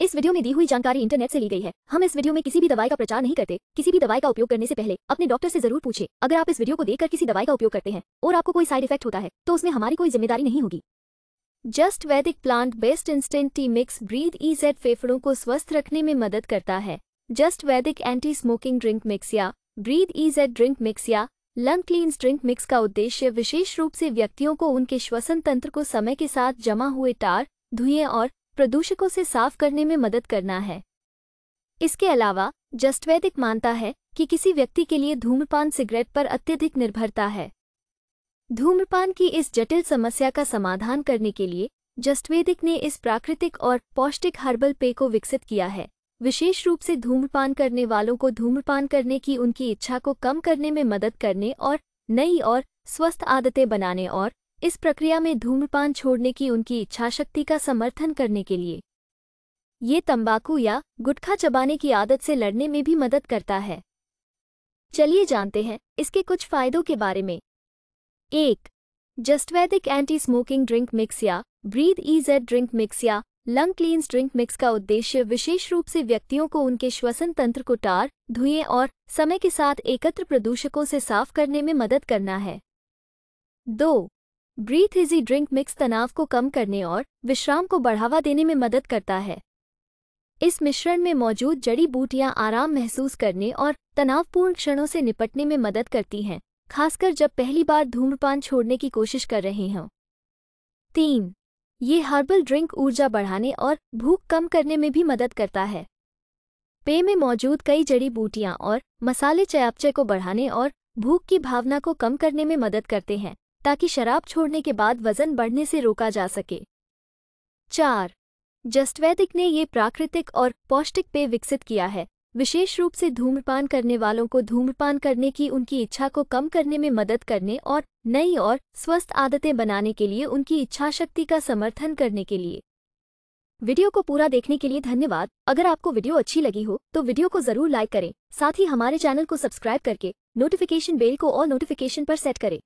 इस वीडियो में दी हुई जानकारी इंटरनेट से ली गई है हम इस वीडियो में किसी भी दवाई का प्रचार नहीं करते किसी भी दवाई का उपयोग करने से पहले अपने डॉक्टर से जरूर पूछे अगर आप इस वीडियो को देखकर किसी दवाई का उपयोग करते हैं और आपको कोई साइड इफेक्ट होता है तो उसमें हमारी कोई जिम्मेदारी नहीं होगी just Vedic plant based instant tea mix breathe E Z फेफड़ों को स्वस्थ रखने में मदद करता है just Vedic anti smoking drink mix या breathe E Z drink mix या लंग क्लीन्स ड्रिंक मिक्स का उद्देश्य विशेष रूप से व्यक्तियों को उनके श्वसन तंत्र को समय के साथ जमा हुए टार धुएं और प्रदूषकों से साफ करने में मदद करना है इसके अलावा जस्टवैदिक मानता है कि किसी व्यक्ति के लिए धूम्रपान सिगरेट पर अत्यधिक निर्भरता है धूम्रपान की इस जटिल समस्या का समाधान करने के लिए जस्टवेदिक ने इस प्राकृतिक और पौष्टिक हर्बल पेय को विकसित किया है विशेष रूप से धूम्रपान करने वालों को धूम्रपान करने की उनकी इच्छा को कम करने में मदद करने और नई और स्वस्थ आदतें बनाने और इस प्रक्रिया में धूम्रपान छोड़ने की उनकी इच्छाशक्ति का समर्थन करने के लिए ये तंबाकू या गुटखा चबाने की आदत से लड़ने में भी मदद करता है चलिए जानते हैं इसके कुछ फायदों के बारे में एक just Vedic anti smoking drink mix या breathe E Z drink mix या लंग क्लीन्स ड्रिंक मिक्स का उद्देश्य विशेष रूप से व्यक्तियों को उनके श्वसन तंत्र को टार धुएं और समय के साथ एकत्र प्रदूषकों से साफ करने में मदद करना है दो ब्रीथ हिजी ड्रिंक मिक्स तनाव को कम करने और विश्राम को बढ़ावा देने में मदद करता है इस मिश्रण में मौजूद जड़ी बूटियां आराम महसूस करने और तनावपूर्ण क्षणों से निपटने में मदद करती हैं खासकर जब पहली बार धूम्रपान छोड़ने की कोशिश कर रहे हों तीन ये हर्बल ड्रिंक ऊर्जा बढ़ाने और भूख कम करने में भी मदद करता है पेय में मौजूद कई जड़ी बूटियां और मसाले चयापचय को बढ़ाने और भूख की भावना को कम करने में मदद करते हैं ताकि शराब छोड़ने के बाद वजन बढ़ने से रोका जा सके चार जस्टवैदिक ने ये प्राकृतिक और पौष्टिक पेय विकसित किया है विशेष रूप से धूम्रपान करने वालों को धूम्रपान करने की उनकी इच्छा को कम करने में मदद करने और नई और स्वस्थ आदतें बनाने के लिए उनकी इच्छा शक्ति का समर्थन करने के लिए वीडियो को पूरा देखने के लिए धन्यवाद अगर आपको वीडियो अच्छी लगी हो तो वीडियो को जरूर लाइक करें साथ ही हमारे चैनल को सब्सक्राइब करके नोटिफिकेशन बेल को ऑल नोटिफिकेशन पर सेट करें